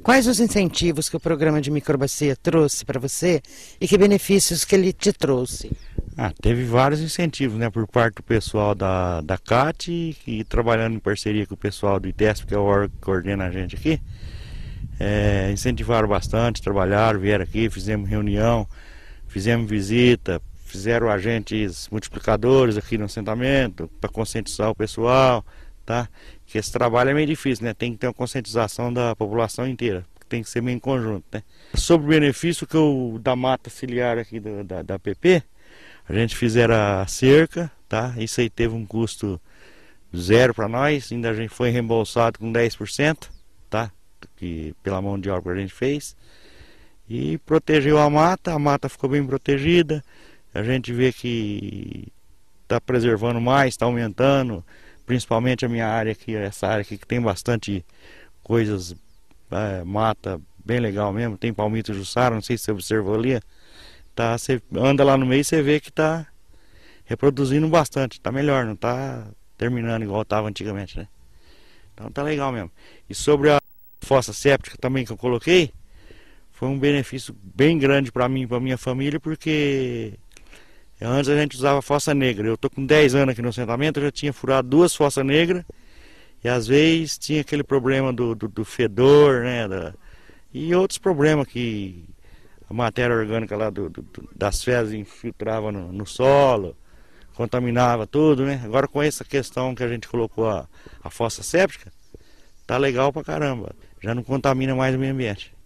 Quais os incentivos que o programa de microbacia trouxe para você e que benefícios que ele te trouxe? Ah, teve vários incentivos, né, por parte do pessoal da, da CAT e, trabalhando em parceria com o pessoal do ITESP, que é o órgão que coordena a gente aqui. É, incentivaram bastante, trabalharam, vieram aqui, fizemos reunião, fizemos visita, fizeram agentes multiplicadores aqui no assentamento para conscientizar o pessoal, tá? Que esse trabalho é meio difícil, né? Tem que ter uma conscientização da população inteira, tem que ser meio em conjunto, né? Sobre o benefício que eu, da mata ciliar aqui da, da, da PP, a gente fizeram a cerca, tá? Isso aí teve um custo zero para nós, ainda a gente foi reembolsado com 10%, tá? Que pela mão de obra a gente fez. E protegeu a mata, a mata ficou bem protegida. A gente vê que está preservando mais, está aumentando principalmente a minha área aqui, essa área aqui que tem bastante coisas, é, mata bem legal mesmo, tem palmito jussara, não sei se você observou ali, tá, você anda lá no meio e você vê que está reproduzindo bastante, está melhor, não está terminando igual estava antigamente, né? Então tá legal mesmo. E sobre a fossa séptica também que eu coloquei, foi um benefício bem grande para mim e para minha família, porque Antes a gente usava fossa negra. Eu tô com 10 anos aqui no assentamento, eu já tinha furado duas fossas negras. E às vezes tinha aquele problema do, do, do fedor, né? Da, e outros problemas que a matéria orgânica lá do, do, das fezes infiltrava no, no, solo, contaminava tudo, né? Agora com essa questão que a gente colocou a, a fossa séptica, tá legal pra caramba. Já não contamina mais o meio ambiente.